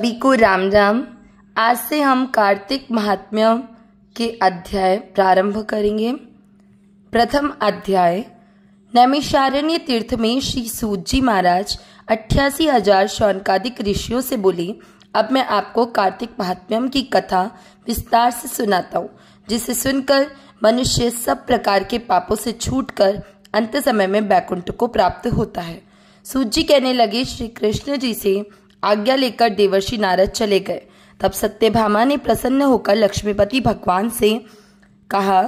सभी को राम राम आज से हम कार्तिक महात्म्य के अध्याय प्रारंभ करेंगे प्रथम अध्याय नैमिषारण्य तीर्थ में श्री सूत जी महाराज अट्ठासी हजार शौनकादिक ऋषियों से बोले अब मैं आपको कार्तिक महात्म्यम की कथा विस्तार से सुनाता हूँ जिसे सुनकर मनुष्य सब प्रकार के पापों से छूटकर अंत समय में बैकुंठ को प्राप्त होता है सूजी कहने लगे श्री कृष्ण जी से आज्ञा लेकर देवर्षि नारद चले गए तब सत्यभामा ने प्रसन्न होकर लक्ष्मीपति भगवान से कहा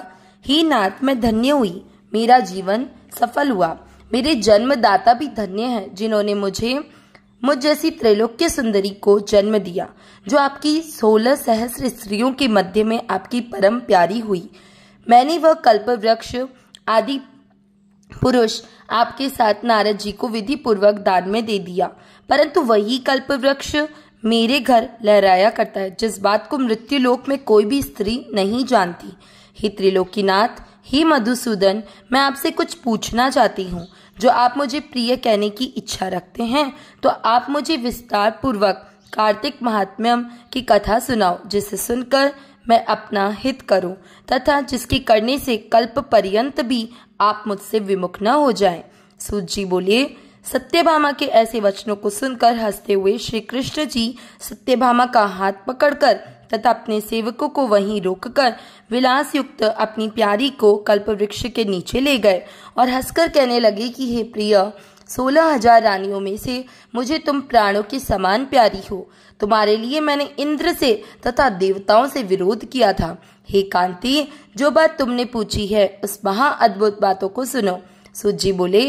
ही नाथ मैं धन्य हुई मेरा जीवन सफल हुआ मेरे जन्मदाता भी धन्य हैं जिन्होंने मुझे मुझ जैसी त्रैलोक्य सुंदरी को जन्म दिया जो आपकी सोलह सहस्र स्त्रियों के मध्य में आपकी परम प्यारी हुई मैंने वह कल्प वृक्ष आदि पुरुष आपके साथ नारद जी को विधि पूर्वक दान में दे दिया परंतु वही कल्प वृक्ष मेरे घर लहराया करता है जिस बात को मृत्यु लोक में कोई भी स्त्री नहीं जानती हे त्रिलोकीनाथ हे मधुसूदन मैं आपसे कुछ पूछना चाहती हूँ जो आप मुझे प्रिय कहने की इच्छा रखते हैं तो आप मुझे विस्तार पूर्वक कार्तिक महात्म्यम की कथा सुनाओ जिसे सुनकर मैं अपना हित करूं तथा जिसके करने से कल्प पर्यंत भी आप मुझसे विमुख न हो जाएं। सूत जी बोले सत्यभामा के ऐसे वचनों को सुनकर हंसते हुए श्री कृष्ण जी सत्यभामा का हाथ पकड़कर तथा अपने सेवकों को वहीं रोककर विलास युक्त अपनी प्यारी को कल्प वृक्ष के नीचे ले गए और हंसकर कहने लगे कि हे प्रिय सोलह हजार रानियों में से मुझे तुम प्राणों के समान प्यारी हो तुम्हारे लिए मैंने इंद्र से तथा देवताओं से विरोध किया था हे कांति जो बात तुमने पूछी है उस महा अद्भुत बातों को सुनो सूजी बोले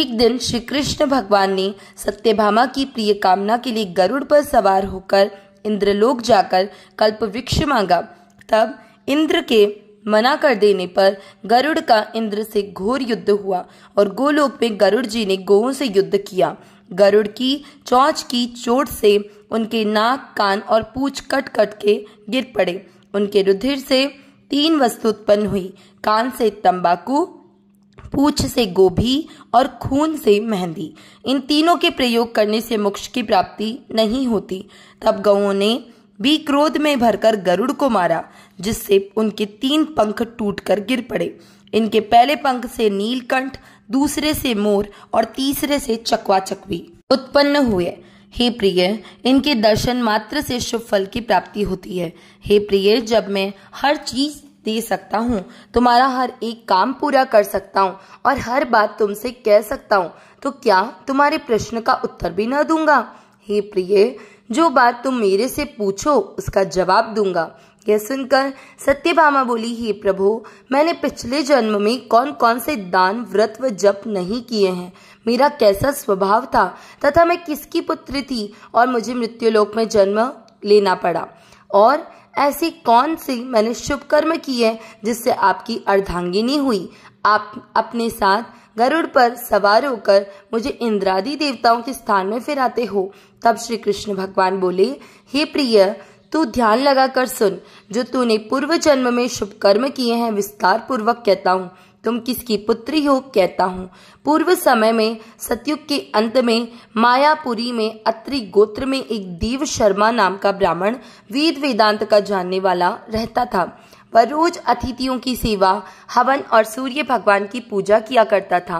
एक दिन श्री कृष्ण भगवान ने सत्यभामा की प्रिय कामना के लिए गरुड़ पर सवार होकर इंद्रलोक जाकर कल्प वृक्ष मांगा तब इंद्र के मना कर देने पर गरुड़ का इंद्र से घोर युद्ध हुआ और गोलोक में गरुड़ जी ने गोवों से युद्ध किया गरुड़ की चौच की चोट से उनके नाक कान और पूछ कट कट के गिर पड़े उनके रुधिर से तीन वस्तु उत्पन्न हुई कान से तंबाकू पूछ से गोभी और खून से मेहंदी इन तीनों के प्रयोग करने से मोक्ष की प्राप्ति नहीं होती तब गौओं ने भी क्रोध में भरकर गरुड़ को मारा जिससे उनके तीन पंख टूटकर गिर पड़े इनके पहले पंख से नीलकंठ दूसरे से मोर और तीसरे से चकवा चकवी उत्पन्न हुए हे प्रिय इनके दर्शन मात्र से शुभ फल की प्राप्ति होती है हे प्रिय जब मैं हर चीज दे सकता हूँ तुम्हारा हर एक काम पूरा कर सकता हूँ और हर बात तुमसे कह सकता हूँ तो क्या तुम्हारे प्रश्न का उत्तर भी न दूंगा हे प्रिय जो बात तुम मेरे से पूछो उसका जवाब दूंगा यह सुनकर सत्यभामा बोली हे प्रभु मैंने पिछले जन्म में कौन कौन से दान व्रत व जप नहीं किए हैं मेरा कैसा स्वभाव था तथा मैं किसकी पुत्री थी और मुझे मृत्युलोक में जन्म लेना पड़ा और ऐसे कौन से मैंने शुभ कर्म किए जिससे आपकी अर्धांगिनी हुई आप अपने साथ गरुड़ पर सवार होकर मुझे इंद्रादि देवताओं के स्थान में फिराते हो तब श्री कृष्ण भगवान बोले हे प्रिय तू ध्यान कर सुन जो तूने पूर्व जन्म में शुभ कर्म किए हैं विस्तार पूर्वक कहता हूँ तुम किसकी पुत्री हो कहता हूँ पूर्व समय में सतयुग के अंत में मायापुरी में अत्रि गोत्र में एक देव शर्मा नाम का ब्राह्मण वेद वेदांत का जानने वाला रहता था वह रोज अतिथियों की सेवा हवन और सूर्य भगवान की पूजा किया करता था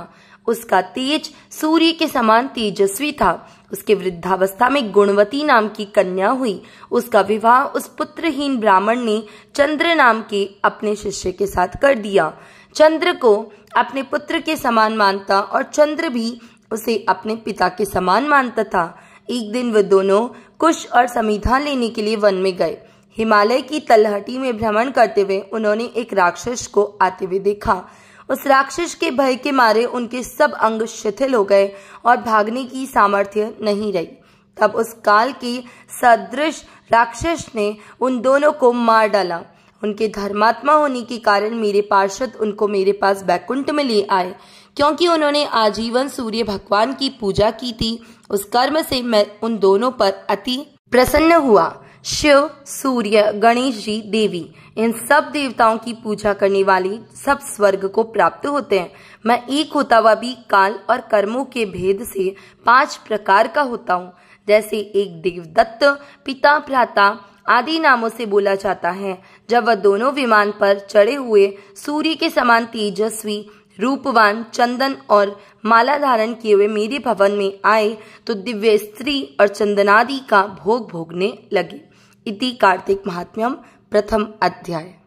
उसका तेज सूर्य के समान तेजस्वी था उसके वृद्धावस्था में गुणवती नाम की कन्या हुई उसका विवाह उस पुत्रहीन ब्राह्मण ने चंद्र नाम के अपने शिष्य के साथ कर दिया चंद्र को अपने पुत्र के समान मानता और चंद्र भी उसे अपने पिता के समान मानता था एक दिन वे दोनों कुश और समीधा लेने के लिए वन में गए हिमालय की तलहटी में भ्रमण करते हुए उन्होंने एक राक्षस को आते हुए देखा उस राक्षस के भय के मारे उनके सब अंग शिथिल हो गए और भागने की सामर्थ्य नहीं रही तब उस काल की सदृश राक्षस ने उन दोनों को मार डाला उनके धर्मात्मा होने के कारण मेरे पार्षद उनको मेरे पास बैकुंठ में ले आए क्योंकि उन्होंने आजीवन सूर्य भगवान की पूजा की थी उस कर्म से मैं उन दोनों पर अति प्रसन्न हुआ शिव सूर्य गणेश जी देवी इन सब देवताओं की पूजा करने वाले सब स्वर्ग को प्राप्त होते हैं मैं एक होता हुआ भी काल और कर्मों के भेद से पांच प्रकार का होता हूँ जैसे एक देवदत्त पिता प्राता आदि नामों से बोला जाता है जब वह दोनों विमान पर चढ़े हुए सूर्य के समान तेजस्वी रूपवान चंदन और माला धारण किए हुए मेरे भवन में आए तो दिव्य स्त्री और चंदनादि का भोग भोगने लगे इति कार्तिक महात्म्यम प्रथम अध्याय